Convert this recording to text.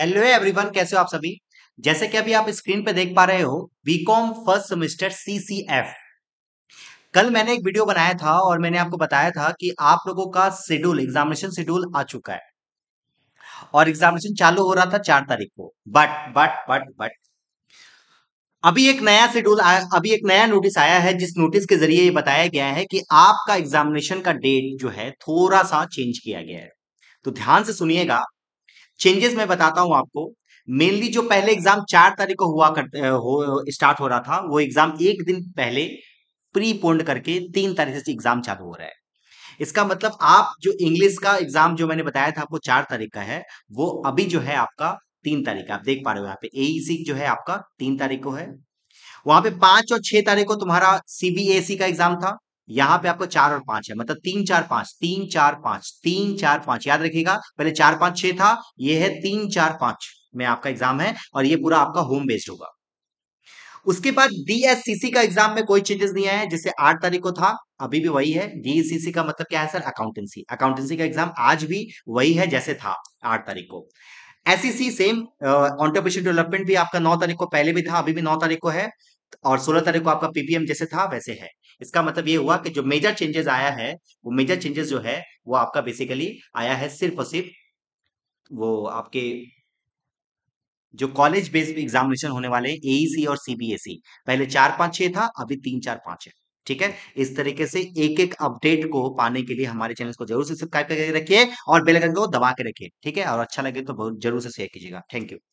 Hello everyone कैसे हो आप सभी जैसे कि अभी आप स्क्रीन पे देख पा रहे हो बीकॉम फर्स्ट सेमेस्टर सीसीएफ कल मैंने एक वीडियो बनाया था और मैंने आपको बताया था कि आप लोगों का शेड्यूल एग्जामिनेशन शेड्यूल आ चुका है और एग्जामिनेशन चालू हो रहा था चार तारीख को बट बट बट बट अभी एक नया शेड्यूल अभी एक नया नोटिस आया है जिस नोटिस के जरिए ये बताया गया है कि आपका एग्जामिनेशन का डेट जो है थोड़ा सा चेंज किया गया है तो ध्यान से सुनिएगा चेंजेस मैं बताता हूं आपको मेनली जो पहले एग्जाम चार तारीख को हुआ कर हो स्टार्ट हो रहा था वो एग्जाम एक दिन पहले प्री पोन्ड करके तीन तारीख से एग्जाम चालू हो रहा है इसका मतलब आप जो इंग्लिश का एग्जाम जो मैंने बताया था आपको चार तारीख का है वो अभी जो है आपका तीन तारीख आप देख पा रहे हो यहाँ पे एईसी e जो है आपका तीन तारीख को है वहां पे पांच और छह तारीख को तुम्हारा सीबीएसई का एग्जाम था यहाँ पे आपको चार और पांच है मतलब तीन चार पांच तीन चार पांच तीन चार पांच याद रखिएगा पहले चार पांच छह था ये है तीन चार पांच में आपका एग्जाम है और ये पूरा आपका होम बेस्ड होगा उसके बाद डीएससीसी का एग्जाम में कोई चेंजेस नहीं आया है जैसे आठ तारीख को था अभी भी वही है डीएससीसी का मतलब क्या है सर अकाउंटेंसी अकाउंटेंसी का एग्जाम आज भी वही है जैसे था आठ तारीख को एसईसी सेम ऑन्टरप्रेशन डेवलपमेंट भी आपका नौ तारीख को पहले भी था अभी भी नौ तारीख को है और 16 तारीख को आपका पीपीएम जैसे था वैसे है इसका मतलब ये हुआ कि जो मेजर चेंजेस आया है वो मेजर चेंजेस जो है वो आपका बेसिकली आया है सिर्फ और सिर्फ वो आपके जो कॉलेज बेस्ड एग्जामिनेशन होने वाले एईसी e और सीबीएसई e। पहले चार पांच छह था अभी तीन चार पांच है ठीक है इस तरीके से एक एक अपडेट को पाने के लिए हमारे चैनल को जरूर से सब्सक्राइब करके रखिए और बेल आइकन को दबा के रखिए ठीक है और अच्छा लगे तो जरूर से शेयर कीजिएगा थैंक यू